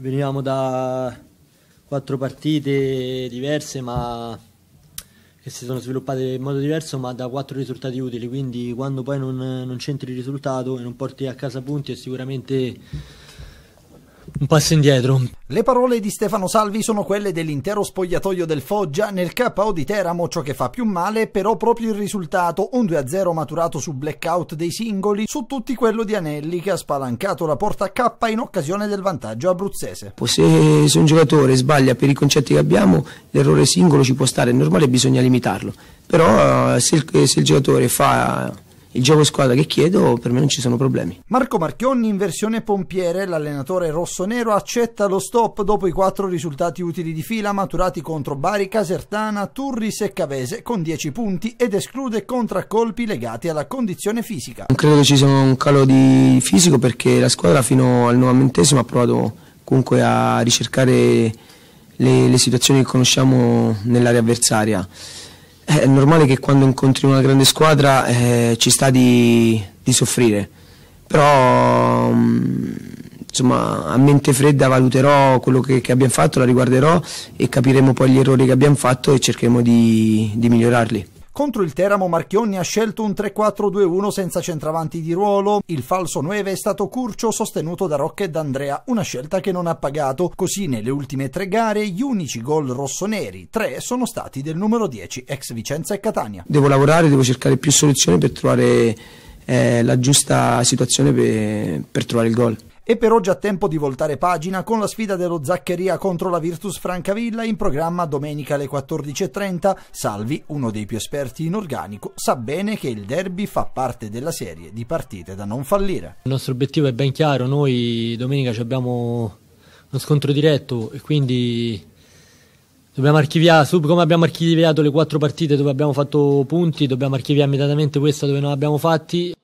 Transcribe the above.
Venivamo da quattro partite diverse ma che si sono sviluppate in modo diverso ma da quattro risultati utili, quindi quando poi non, non c'entri il risultato e non porti a casa punti è sicuramente un passo indietro. Le parole di Stefano Salvi sono quelle dell'intero spogliatoio del Foggia nel KO di Teramo, ciò che fa più male però proprio il risultato, un 2-0 maturato su blackout dei singoli, su tutti quello di Anelli che ha spalancato la porta K in occasione del vantaggio abruzzese. Se, se un giocatore sbaglia per i concetti che abbiamo, l'errore singolo ci può stare, è normale, bisogna limitarlo, però eh, se il, eh, se il giocatore fa il gioco squadra che chiedo, per me non ci sono problemi. Marco Marchionni in versione pompiere, l'allenatore rossonero accetta lo stop dopo i quattro risultati utili di fila maturati contro Bari, Casertana, Turris e Cavese con 10 punti ed esclude contraccolpi legati alla condizione fisica. Non credo che ci sia un calo di fisico perché la squadra fino al 90 ha provato comunque a ricercare le, le situazioni che conosciamo nell'area avversaria. Eh, è normale che quando incontri una grande squadra eh, ci sta di, di soffrire, però mm, insomma, a mente fredda valuterò quello che, che, abbiamo fatto, la riguarderò e capiremo poi gli errori che abbiamo fatto e cercheremo di, di migliorarli. Contro il Teramo Marchionni ha scelto un 3-4-2-1 senza centravanti di ruolo. Il falso 9 è stato Curcio sostenuto da Rocca e D'Andrea, una scelta che non ha pagato. Così nelle ultime tre gare gli unici gol rossoneri, tre sono stati del numero 10 ex Vicenza e Catania. Devo lavorare, devo cercare più soluzioni per trovare eh, la giusta situazione per, per trovare il gol. E per oggi già tempo di voltare pagina con la sfida dello Zaccheria contro la Virtus Francavilla in programma domenica alle 14.30. Salvi, uno dei più esperti in organico, sa bene che il derby fa parte della serie di partite da non fallire. Il nostro obiettivo è ben chiaro, noi domenica abbiamo uno scontro diretto e quindi dobbiamo archiviare, sub come abbiamo archiviato le quattro partite dove abbiamo fatto punti, dobbiamo archiviare immediatamente questa dove non abbiamo fatti.